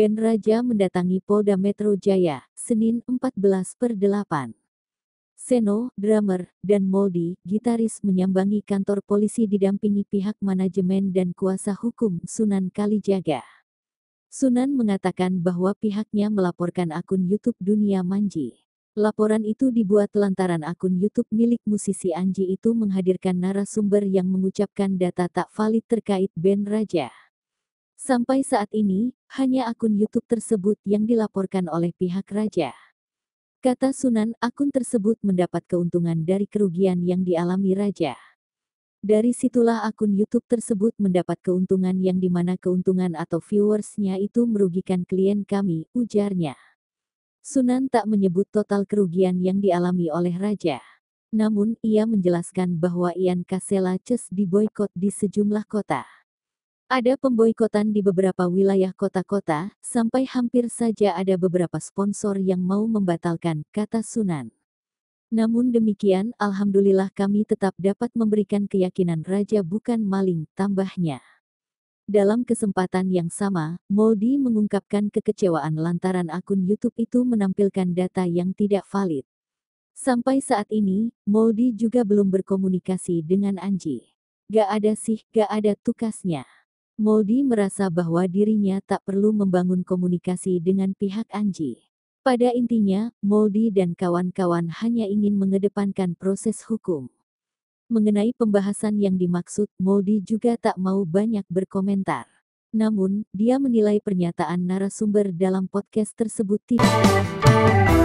Ben Raja mendatangi Polda Metro Jaya, Senin 14 per 8. Seno, drummer, dan Moldi, gitaris menyambangi kantor polisi didampingi pihak manajemen dan kuasa hukum Sunan Kalijaga. Sunan mengatakan bahwa pihaknya melaporkan akun YouTube Dunia Manji. Laporan itu dibuat lantaran akun YouTube milik musisi Anji itu menghadirkan narasumber yang mengucapkan data tak valid terkait Ben Raja. Sampai saat ini, hanya akun YouTube tersebut yang dilaporkan oleh pihak raja. Kata Sunan, akun tersebut mendapat keuntungan dari kerugian yang dialami raja. Dari situlah akun YouTube tersebut mendapat keuntungan yang dimana keuntungan atau viewersnya itu merugikan klien kami, ujarnya. Sunan tak menyebut total kerugian yang dialami oleh raja. Namun, ia menjelaskan bahwa Ian Kasela Ces diboykot di sejumlah kota. Ada pemboikotan di beberapa wilayah kota-kota, sampai hampir saja ada beberapa sponsor yang mau membatalkan, kata Sunan. Namun demikian, alhamdulillah kami tetap dapat memberikan keyakinan raja bukan maling, tambahnya. Dalam kesempatan yang sama, Moldi mengungkapkan kekecewaan lantaran akun YouTube itu menampilkan data yang tidak valid. Sampai saat ini, Moldi juga belum berkomunikasi dengan Anji. Gak ada sih, gak ada tukasnya. Moldi merasa bahwa dirinya tak perlu membangun komunikasi dengan pihak Anji. Pada intinya, Moldi dan kawan-kawan hanya ingin mengedepankan proses hukum. Mengenai pembahasan yang dimaksud, Moldi juga tak mau banyak berkomentar. Namun, dia menilai pernyataan narasumber dalam podcast tersebut tidak.